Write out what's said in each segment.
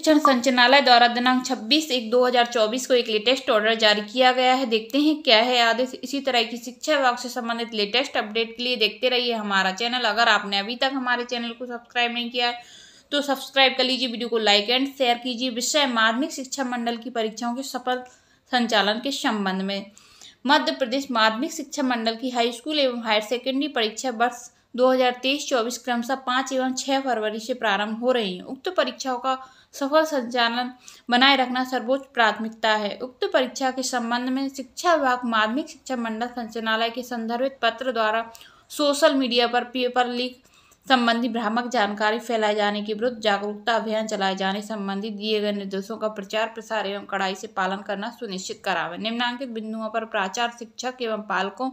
शिक्षण संचालनालय द्वारा दिनांक 26 एक 2024 को एक लेटेस्ट ऑर्डर जारी किया गया है देखते हैं क्या है आदेश इसी तरह की शिक्षा विभाग से संबंधित लेटेस्ट अपडेट के लिए देखते रहिए हमारा चैनल अगर आपने अभी तक हमारे चैनल को सब्सक्राइब नहीं किया है तो सब्सक्राइब कर लीजिए वीडियो को लाइक एंड शेयर कीजिए विषय माध्यमिक शिक्षा मंडल की परीक्षाओं के सफल संचालन के संबंध में मध्य प्रदेश माध्यमिक शिक्षा मंडल की हाई स्कूल एवं हायर सेकेंडरी परीक्षा वर्ष 2023-24 क्रमशः पाँच एवं छः फरवरी से प्रारंभ हो रही हैं उक्त परीक्षाओं का सफल संचालन बनाए रखना सर्वोच्च प्राथमिकता है उक्त परीक्षा के संबंध में शिक्षा विभाग माध्यमिक शिक्षा मंडल संचालय के संदर्भित पत्र द्वारा सोशल मीडिया पर पेपर लीक संबंधी भ्रामक जानकारी फैलाए जाने के विरुद्ध जागरूकता अभियान चलाए जाने संबंधी दिए गए निर्देशों का प्रचार प्रसार एवं कड़ाई से पालन करना सुनिश्चित करावे निम्नांकित बिंदुओं पर प्राचार शिक्षक एवं पालकों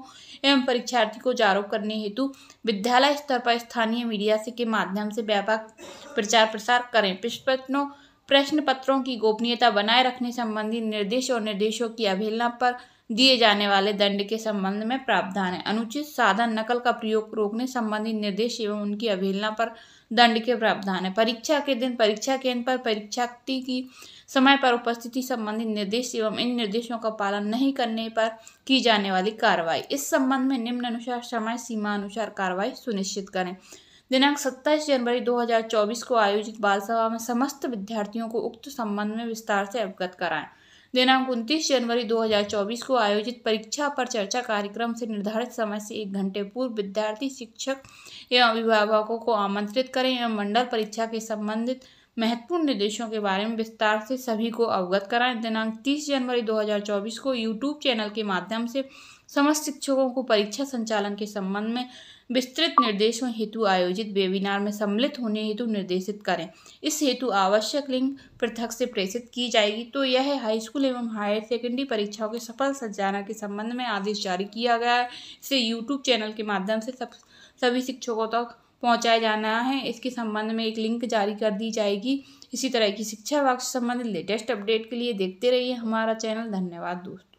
एवं परीक्षार्थी को जागरूक करने हेतु विद्यालय स्तर पर स्थानीय मीडिया से के माध्यम से व्यापक प्रचार प्रसार करें पृष्ठपत्रों प्रश्न पत्रों की गोपनीयता बनाए रखने संबंधी निर्देश और निर्देशों की अवहेलना पर दिए जाने वाले दंड के संबंध में प्रावधान है अनुचित साधन नकल का प्रयोग रोकने संबंधी निर्देश एवं उनकी अवहेलना पर दंड के प्रावधान है परीक्षा के दिन परीक्षा केंद्र पर परीक्षार्थी की समय पर उपस्थिति संबंधी निर्देश एवं इन निर्देशों का पालन नहीं करने पर की जाने वाली कार्रवाई इस संबंध में निम्न अनुसार समय सीमा अनुसार कार्रवाई सुनिश्चित करें दिनांक 27 जनवरी 2024 को आयोजित बाल सभा में समस्त विद्यार्थियों को उक्त संबंध में विस्तार से अवगत कराएं दिनांक 29 जनवरी 2024 को आयोजित परीक्षा पर चर्चा कार्यक्रम से निर्धारित समय से एक घंटे पूर्व विद्यार्थी शिक्षक एवं अभिभावकों को आमंत्रित करें एवं मंडल परीक्षा के संबंधित महत्वपूर्ण निर्देशों के बारे में विस्तार से सभी को अवगत कराएं दिनांक 30 जनवरी 2024 को यूट्यूब चैनल के माध्यम से समस्त शिक्षकों को परीक्षा संचालन के संबंध में विस्तृत निर्देशों हेतु आयोजित वेबिनार में सम्मिलित होने हेतु निर्देशित करें इस हेतु आवश्यक लिंक पृथक से प्रेषित की जाएगी तो यह हाई स्कूल एवं हायर सेकेंडरी परीक्षाओं के सफल सज्जाना के संबंध में आदेश जारी किया गया है इसे यूट्यूब चैनल के माध्यम से सब सभी शिक्षकों तक तो जाना है इसके संबंध में एक लिंक जारी कर दी जाएगी इसी तरह की शिक्षा वक्त संबंधित लेटेस्ट अपडेट के लिए देखते रहिए हमारा चैनल धन्यवाद दोस्तों